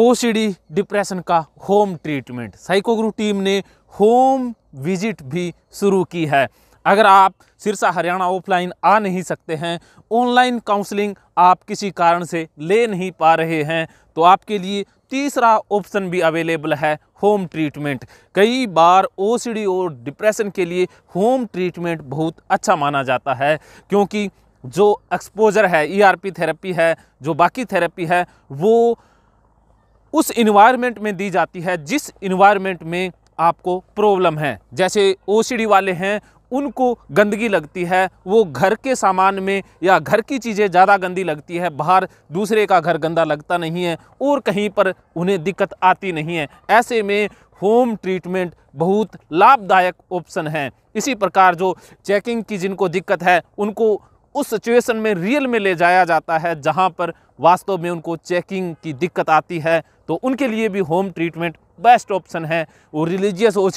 OCD depression का home treatment साइकोग्रु team ने होम विजिट भी शुरू की है अगर आप सिरसा हरियाणा ऑफलाइन आ नहीं सकते हैं ऑनलाइन काउंसलिंग आप किसी कारण से ले नहीं पा रहे हैं तो आपके लिए तीसरा ऑप्शन भी अवेलेबल है होम ट्रीटमेंट कई बार ओसीडी और डिप्रेशन के लिए होम ट्रीटमेंट बहुत अच्छा माना जाता है क्योंकि जो एक्सपोजर है ईआरपी e थेरेपी है जो बाकी थेरेपी है वो उस इन्वायरमेंट में दी जाती है जिस इन्वायरमेंट में आपको प्रॉब्लम है जैसे ओ वाले हैं उनको गंदगी लगती है वो घर के सामान में या घर की चीज़ें ज़्यादा गंदी लगती है बाहर दूसरे का घर गंदा लगता नहीं है और कहीं पर उन्हें दिक्कत आती नहीं है ऐसे में होम ट्रीटमेंट बहुत लाभदायक ऑप्शन है इसी प्रकार जो चेकिंग की जिनको दिक्कत है उनको उस सिचुएशन में रियल में ले जाया जाता है जहाँ पर वास्तव में उनको चेकिंग की दिक्कत आती है तो उनके लिए भी होम ट्रीटमेंट बेस्ट ऑप्शन है वो रिलीजियस ओ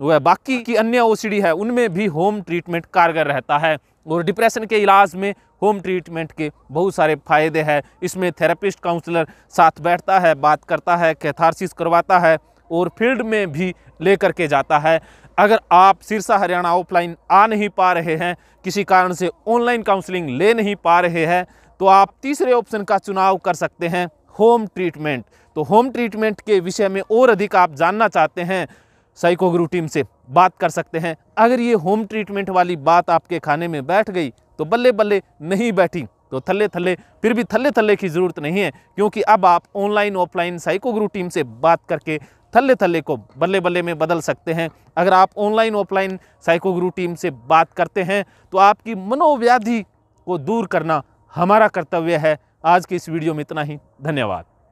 वह बाकी की अन्य ओ है उनमें भी होम ट्रीटमेंट कारगर रहता है और डिप्रेशन के इलाज में होम ट्रीटमेंट के बहुत सारे फ़ायदे हैं इसमें थेरेपिस्ट काउंसलर साथ बैठता है बात करता है कैथारसिस करवाता है और फील्ड में भी ले करके जाता है अगर आप सिरसा हरियाणा ऑफलाइन आ नहीं पा रहे हैं किसी कारण से ऑनलाइन काउंसलिंग ले नहीं पा रहे हैं तो आप तीसरे ऑप्शन का चुनाव कर सकते हैं होम ट्रीटमेंट तो होम ट्रीटमेंट के विषय में और अधिक आप जानना चाहते हैं साइको गुरु टीम से बात कर सकते हैं अगर ये होम ट्रीटमेंट वाली बात आपके खाने में बैठ गई तो बल्ले बल्ले नहीं बैठी तो थल्ले थल्ले फिर भी थल्ले थल्ले की ज़रूरत नहीं है क्योंकि अब आप online offline psycho Guru team से बात करके थल्ले थल्ले को बल्ले बल्ले में बदल सकते हैं अगर आप online offline psycho Guru team से बात करते हैं तो आपकी मनोव्याधि को दूर करना हमारा कर्तव्य है आज के इस वीडियो में इतना ही धन्यवाद